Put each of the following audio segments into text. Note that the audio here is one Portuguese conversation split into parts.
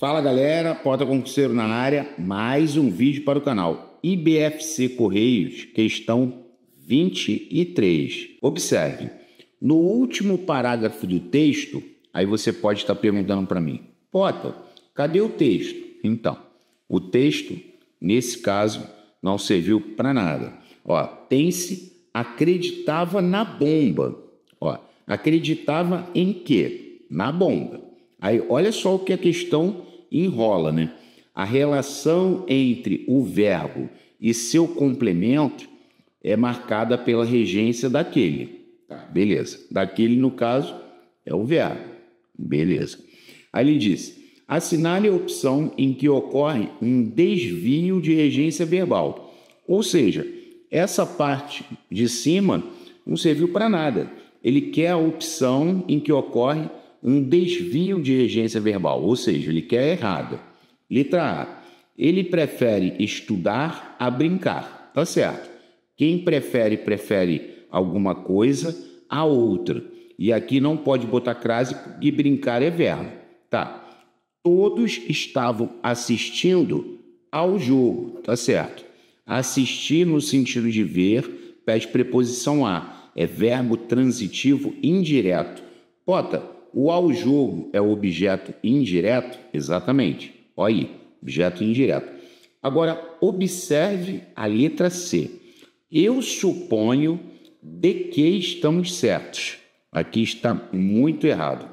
Fala galera, Porta Concurseiro na área, mais um vídeo para o canal IBFC Correios, questão 23. Observe, no último parágrafo do texto, aí você pode estar perguntando para mim, porta, cadê o texto? Então, o texto, nesse caso, não serviu para nada. Ó, tem-se acreditava na bomba. Ó, acreditava em quê? Na bomba. Aí, olha só o que a questão enrola, né? A relação entre o verbo e seu complemento é marcada pela regência daquele. Tá, beleza. Daquele, no caso, é o verbo. Beleza. Aí ele diz: assinale a opção em que ocorre um desvio de regência verbal. Ou seja, essa parte de cima não serviu para nada. Ele quer a opção em que ocorre um desvio de regência verbal, ou seja, ele quer errado. Letra A. Ele prefere estudar a brincar. Tá certo. Quem prefere, prefere alguma coisa a outra. E aqui não pode botar crase e brincar é verbo. Tá. Todos estavam assistindo ao jogo. Tá certo. Assistir no sentido de ver, pede preposição a. É verbo transitivo indireto. Bota o jogo é o objeto indireto? Exatamente. Olha aí, objeto indireto. Agora, observe a letra C. Eu suponho de que estamos certos. Aqui está muito errado.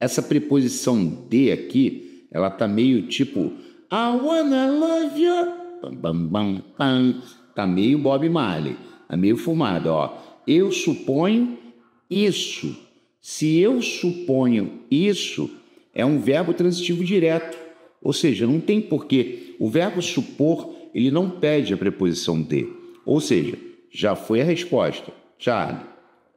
Essa preposição de aqui, ela tá meio tipo I wanna love you. Bam, bam, bam, bam. Tá meio Bob Marley, tá meio fumado, ó. Eu suponho isso se eu suponho isso, é um verbo transitivo direto, ou seja, não tem porquê. O verbo supor, ele não pede a preposição de. Ou seja, já foi a resposta. Charlie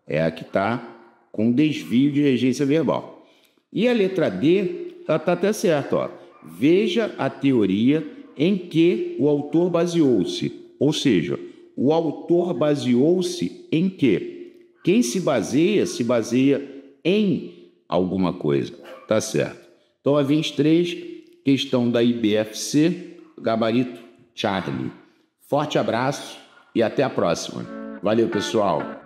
é a que está com desvio de regência verbal. E a letra D, ela está até certa. Veja a teoria em que o autor baseou-se. Ou seja, o autor baseou-se em quê? Quem se baseia, se baseia em alguma coisa. Tá certo. Então, a 23, questão da IBFC, gabarito Charlie. Forte abraço e até a próxima. Valeu, pessoal!